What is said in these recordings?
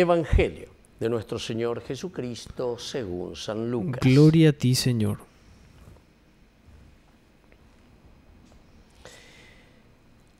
Evangelio de nuestro Señor Jesucristo según San Lucas. Gloria a ti, Señor.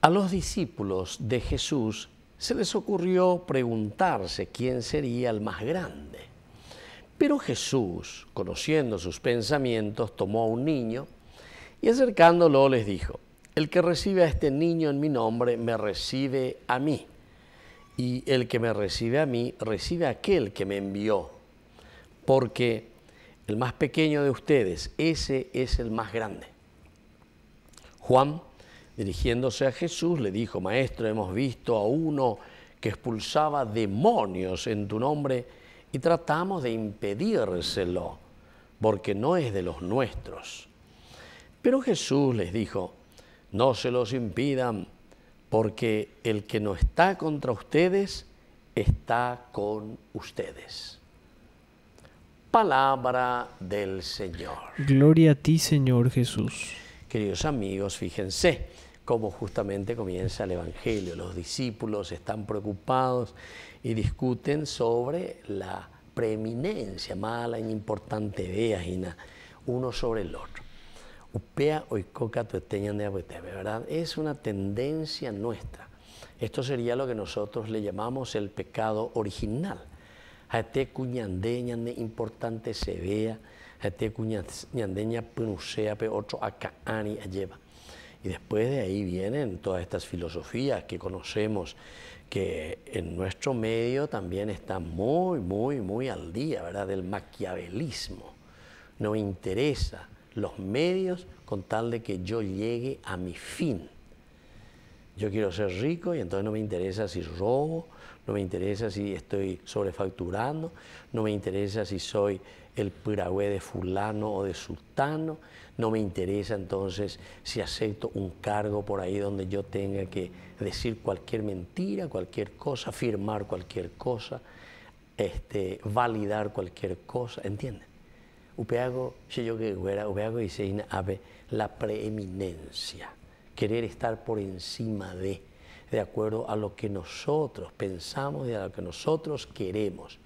A los discípulos de Jesús se les ocurrió preguntarse quién sería el más grande. Pero Jesús, conociendo sus pensamientos, tomó a un niño y acercándolo les dijo, el que recibe a este niño en mi nombre me recibe a mí y el que me recibe a mí, recibe a aquel que me envió. Porque el más pequeño de ustedes, ese es el más grande. Juan, dirigiéndose a Jesús, le dijo, Maestro, hemos visto a uno que expulsaba demonios en tu nombre y tratamos de impedírselo, porque no es de los nuestros. Pero Jesús les dijo, no se los impidan porque el que no está contra ustedes está con ustedes. Palabra del Señor. Gloria a ti, Señor Jesús. Queridos amigos, fíjense cómo justamente comienza el Evangelio. Los discípulos están preocupados y discuten sobre la preeminencia, mala e importante de uno sobre el otro. Upea pues ¿verdad? Es una tendencia nuestra. Esto sería lo que nosotros le llamamos el pecado original. importante se vea, cuñandeña pues, pues, lleva. Y después de ahí vienen todas estas filosofías que conocemos, que en nuestro medio también está muy, muy, muy al día, ¿verdad? Del maquiavelismo. No interesa los medios con tal de que yo llegue a mi fin. Yo quiero ser rico y entonces no me interesa si robo, no me interesa si estoy sobrefacturando, no me interesa si soy el piragüe de fulano o de sultano, no me interesa entonces si acepto un cargo por ahí donde yo tenga que decir cualquier mentira, cualquier cosa, firmar cualquier cosa, este, validar cualquier cosa, ¿entiendes? Upeago, Upeago la preeminencia, querer estar por encima de, de acuerdo a lo que nosotros pensamos y a lo que nosotros queremos.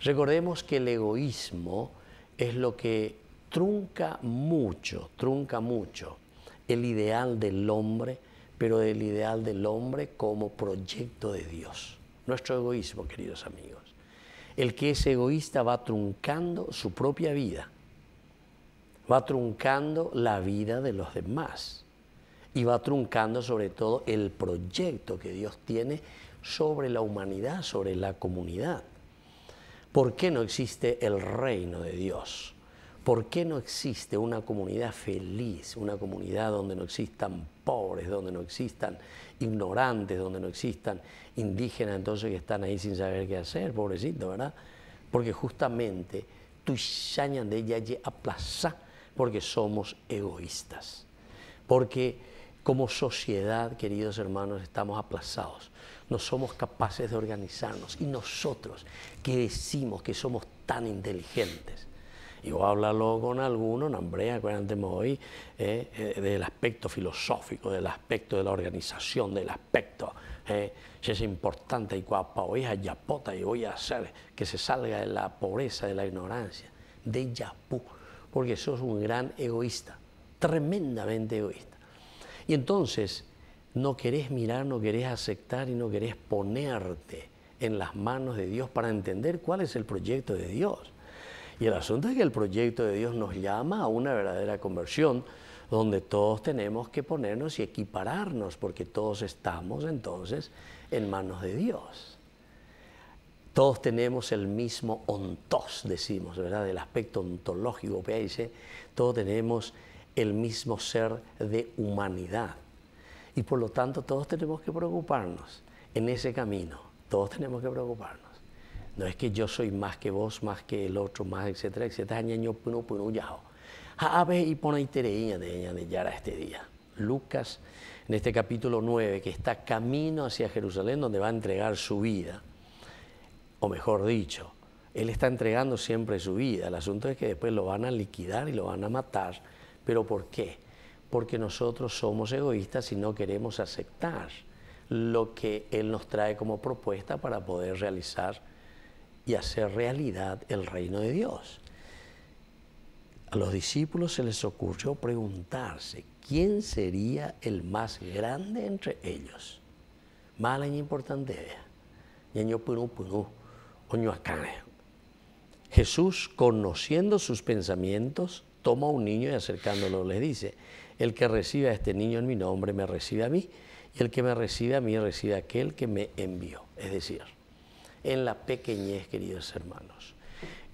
Recordemos que el egoísmo es lo que trunca mucho, trunca mucho el ideal del hombre, pero el ideal del hombre como proyecto de Dios. Nuestro egoísmo, queridos amigos. El que es egoísta va truncando su propia vida, va truncando la vida de los demás y va truncando sobre todo el proyecto que Dios tiene sobre la humanidad, sobre la comunidad. ¿Por qué no existe el reino de Dios? ¿Por qué no existe una comunidad feliz, una comunidad donde no existan pobres, donde no existan ignorantes, donde no existan indígenas entonces que están ahí sin saber qué hacer, pobrecito, ¿verdad? Porque justamente tú de ella aplazá porque somos egoístas. Porque como sociedad, queridos hermanos, estamos aplazados. No somos capaces de organizarnos. Y nosotros que decimos que somos tan inteligentes, y o hablarlo con alguno, nombre acuérdate hoy eh, eh, del aspecto filosófico, del aspecto de la organización, del aspecto, eh, si es importante y cuapa, hoy a yapota y voy a hacer que se salga de la pobreza, de la ignorancia, de yapú, porque sos un gran egoísta, tremendamente egoísta. Y entonces no querés mirar, no querés aceptar y no querés ponerte en las manos de Dios para entender cuál es el proyecto de Dios. Y el asunto es que el proyecto de Dios nos llama a una verdadera conversión, donde todos tenemos que ponernos y equipararnos, porque todos estamos entonces en manos de Dios. Todos tenemos el mismo ontos, decimos, ¿verdad? Del aspecto ontológico, que pues dice, todos tenemos el mismo ser de humanidad. Y por lo tanto todos tenemos que preocuparnos en ese camino, todos tenemos que preocuparnos. No es que yo soy más que vos, más que el otro, más, etcétera, etcétera. puno puno A y de yara este día. Lucas, en este capítulo 9, que está camino hacia Jerusalén, donde va a entregar su vida. O mejor dicho, él está entregando siempre su vida. El asunto es que después lo van a liquidar y lo van a matar. ¿Pero por qué? Porque nosotros somos egoístas y no queremos aceptar lo que Él nos trae como propuesta para poder realizar y hacer realidad el reino de Dios. A los discípulos se les ocurrió preguntarse quién sería el más grande entre ellos. Mala y importante Jesús, conociendo sus pensamientos, toma a un niño y acercándolo le dice, el que recibe a este niño en mi nombre me recibe a mí, y el que me recibe a mí recibe a aquel que me envió. Es decir, en la pequeñez, queridos hermanos.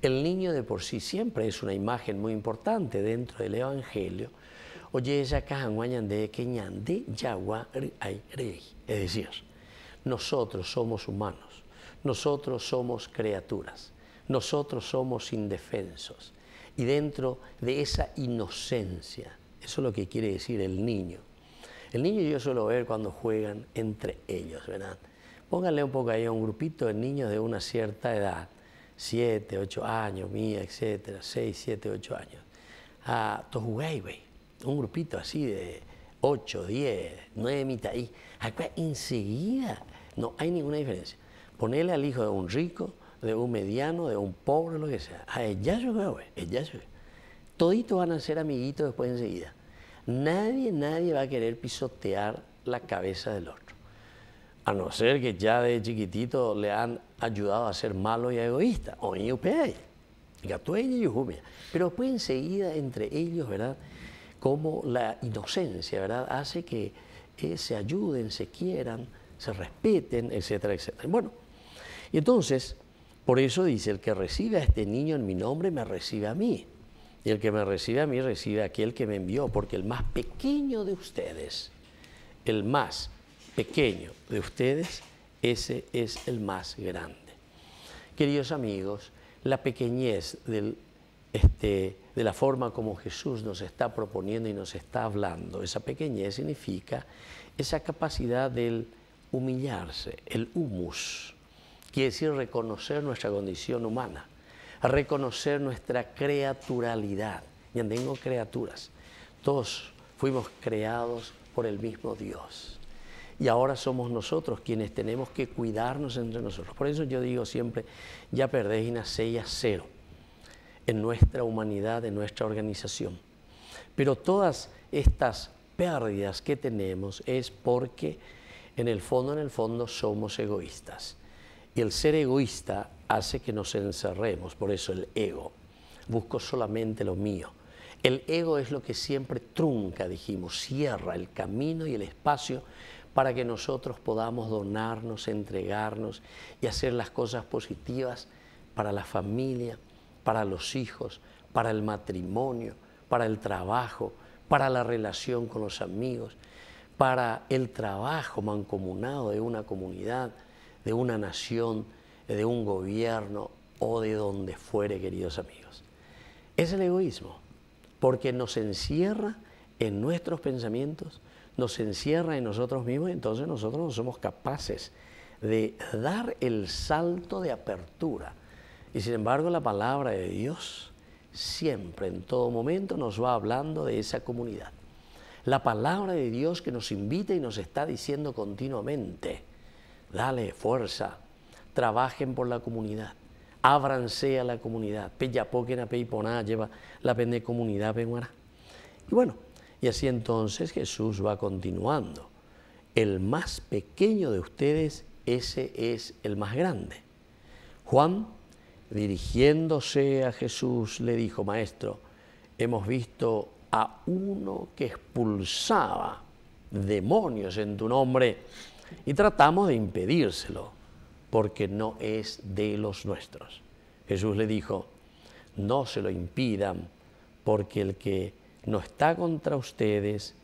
El niño de por sí siempre es una imagen muy importante dentro del Evangelio. Oye, ella de de yagua Es decir, nosotros somos humanos, nosotros somos criaturas, nosotros somos indefensos. Y dentro de esa inocencia, eso es lo que quiere decir el niño. El niño yo suelo ver cuando juegan entre ellos, ¿verdad? Pónganle un poco ahí a un grupito de niños de una cierta edad, 7, 8 años, mía, etcétera, seis, siete, ocho años, a güey, un grupito así de 8, 10, 9 mitad, y acá enseguida no hay ninguna diferencia. Ponele al hijo de un rico, de un mediano, de un pobre, lo que sea. A ella yo güey. ella Toditos van a ser amiguitos después enseguida. Nadie, nadie va a querer pisotear la cabeza del otro. A no ser que ya de chiquitito le han ayudado a ser malo y egoísta. O y Pero fue enseguida entre ellos, ¿verdad? Como la inocencia, ¿verdad? Hace que eh, se ayuden, se quieran, se respeten, etcétera, etcétera. Bueno, y entonces, por eso dice, el que recibe a este niño en mi nombre, me recibe a mí. Y el que me recibe a mí, recibe a aquel que me envió, porque el más pequeño de ustedes, el más pequeño de ustedes, ese es el más grande. Queridos amigos, la pequeñez este, de la forma como Jesús nos está proponiendo y nos está hablando, esa pequeñez significa esa capacidad del humillarse, el humus, quiere decir reconocer nuestra condición humana, reconocer nuestra creaturalidad. Ya tengo criaturas, todos fuimos creados por el mismo Dios y ahora somos nosotros quienes tenemos que cuidarnos entre nosotros. Por eso yo digo siempre, ya perdés y sella cero en nuestra humanidad, en nuestra organización. Pero todas estas pérdidas que tenemos es porque en el fondo, en el fondo somos egoístas. Y el ser egoísta hace que nos encerremos, por eso el ego. Busco solamente lo mío. El ego es lo que siempre trunca, dijimos, cierra el camino y el espacio para que nosotros podamos donarnos, entregarnos y hacer las cosas positivas para la familia, para los hijos, para el matrimonio, para el trabajo, para la relación con los amigos, para el trabajo mancomunado de una comunidad, de una nación, de un gobierno o de donde fuere, queridos amigos. Es el egoísmo, porque nos encierra en nuestros pensamientos, nos encierra en nosotros mismos, entonces nosotros no somos capaces de dar el salto de apertura. Y sin embargo la palabra de Dios siempre, en todo momento, nos va hablando de esa comunidad. La palabra de Dios que nos invita y nos está diciendo continuamente, dale fuerza, trabajen por la comunidad, ábranse a la comunidad, peyapóquena, peyponá lleva la pende comunidad, peguara. Y bueno, y así entonces Jesús va continuando. El más pequeño de ustedes, ese es el más grande. Juan, dirigiéndose a Jesús, le dijo, Maestro, hemos visto a uno que expulsaba demonios en tu nombre y tratamos de impedírselo porque no es de los nuestros. Jesús le dijo, no se lo impidan porque el que no está contra ustedes,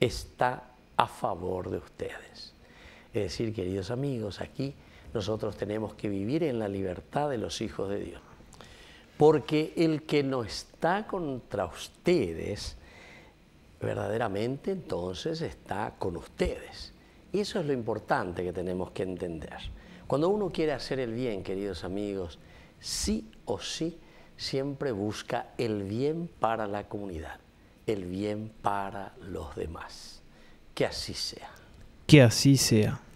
está a favor de ustedes. Es decir, queridos amigos, aquí nosotros tenemos que vivir en la libertad de los hijos de Dios. Porque el que no está contra ustedes, verdaderamente entonces está con ustedes. Y eso es lo importante que tenemos que entender. Cuando uno quiere hacer el bien, queridos amigos, sí o sí, siempre busca el bien para la comunidad el bien para los demás. Que así sea. Que así sea.